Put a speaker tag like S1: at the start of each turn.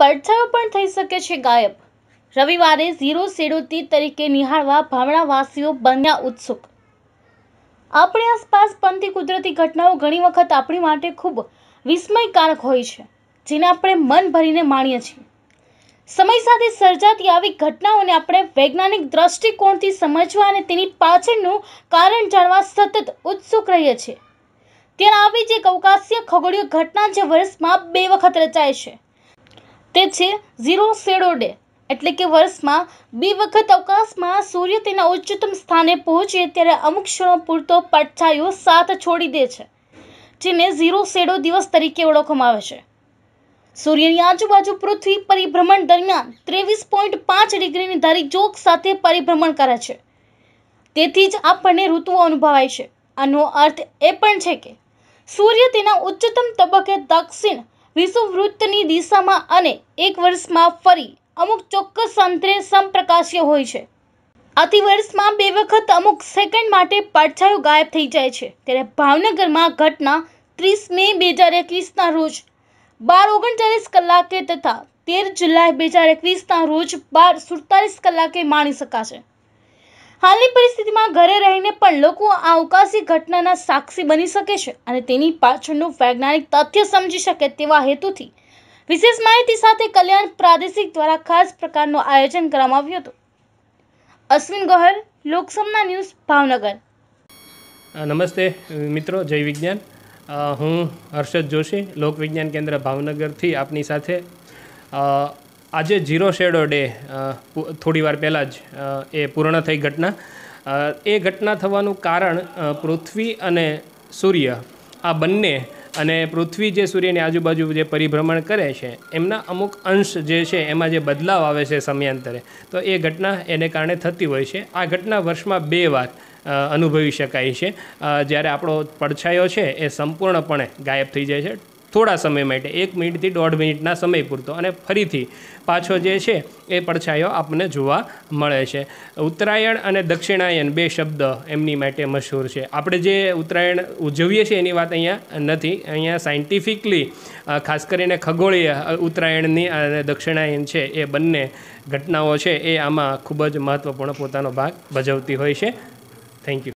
S1: પડછાયો પણ થઈ શકે છે ગાયબ રવિવારે ઝીરો શેડોતી તરીકે નિહાળવા ભાવણાવાસીઓ બન્યા ઉત્સુક આપણી આસપાસ બનતી કુદરતી ઘટનાઓ ઘણી વખત આપણી માટે ખૂબ વિસ્મયકારક હોય છે જેને આપણે મન ભરીને માણીએ છીએ સમય સાથે સર્જાતી આવી ઘટનાઓને આપણે વૈજ્ઞાનિક દ્રષ્ટિકોણથી સમજવા અને તેની પાછળનું કારણ જાણવા સતત ઉત્સુક રહીએ છીએ ત્યારે આવી જે એક અવકાશીય ખગોળીય ઘટના જે વર્ષમાં બે વખત રચાય છે તે છે ઝીરો શેડો ડે એટલે કે વર્ષમાં બે વખત અવકાશમાં સૂર્ય તેના ઉચ્ચતમ સ્થાને પહોંચે ત્યારે અમુક ક્ષણો પૂરતો પડછાયો સાથ છોડી દે છે જેને ઝીરો શેડો દિવસ તરીકે ઓળખવામાં આવે છે સૂર્યની આજુબાજુ પૃથ્વી પરિભ્રમણ દરમિયાન ત્રેવીસ પોઈન્ટ પાંચ ડિગ્રીની ધારી જોક સાથે પરિભ્રમણ કરે છે તેથી જ આપણને ઋતુઓ અનુભવાય છે આનો અર્થ એ પણ છે કે સૂર્ય તેના ઉચ્ચતમ તબક્કે દક્ષિણ વિષુવવૃત્તની દિશામાં અને એક વર્ષમાં ફરી અમુક ચોક્કસ અંતરે સમપ્રકાશ્ય હોય છે આથી વર્ષમાં બે વખત અમુક સેકન્ડ માટે પડછાયો ગાયબ થઈ જાય છે ત્યારે ભાવનગરમાં ઘટના ત્રીસ મે બે હજાર એકવીસના રોજ બાર ઓગણચાલીસ કલાકે તથા તેર જુલાઈ બે હજાર એકવીસના રોજ બાર સુડતાલીસ કલાકે માણી શકાશે હાલની પરિસ્થિતિમાં ઘરે રહીને પણ લોકો આ અવકાશી ઘટનાના સાક્ષી બની શકે છે અને તેની પાછળનું વૈજ્ઞાનિક તથ્ય સમજી શકે તેવા હેતુથી વિશેષ માહિતી સાથે કલ્યાણ પ્રાદેશિક દ્વારા ખાસ પ્રકારનું આયોજન કરવામાં આવ્યું હતું અશ્વિન ગોહેલ લોકસમના ન્યૂઝ ભાવનગર
S2: નમસ્તે મિત્રો જય વિજ્ઞાન હું હર્ષદ જોશી લોકવિજ્ઞાન કેન્દ્ર ભાવનગરથી આપની સાથે આજે ઝીરો શેડો ડે થોડી વાર પહેલાં જ એ પૂર્ણ થઈ ઘટના એ ઘટના થવાનું કારણ પૃથ્વી અને સૂર્ય આ બંને અને પૃથ્વી જે સૂર્યની આજુબાજુ જે પરિભ્રમણ કરે છે એમના અમુક અંશ જે છે એમાં જે બદલાવ આવે છે સમયાંતરે તો એ ઘટના એને કારણે થતી હોય છે આ ઘટના વર્ષમાં બે વાર અનુભવી શકાય છે જ્યારે આપણો પડછાયો છે એ સંપૂર્ણપણે ગાયબ થઈ જાય છે થોડા સમય માટે એક મિનિટથી દોઢ મિનિટના સમય પૂરતો અને ફરીથી પાછો જે છે એ પડછાયો આપણને જોવા મળે છે ઉત્તરાયણ અને દક્ષિણાયન બે શબ્દ એમની માટે મશહૂર છે આપણે જે ઉત્તરાયણ ઉજવીએ છીએ એની વાત અહીંયા નથી અહીંયા સાયન્ટિફિકલી ખાસ કરીને ખગોળીય ઉત્તરાયણની અને દક્ષિણાયન છે એ બંને ઘટનાઓ છે એ આમાં ખૂબ જ મહત્ત્વપૂર્ણ પોતાનો ભાગ ભજવતી હોય છે થેન્ક યુ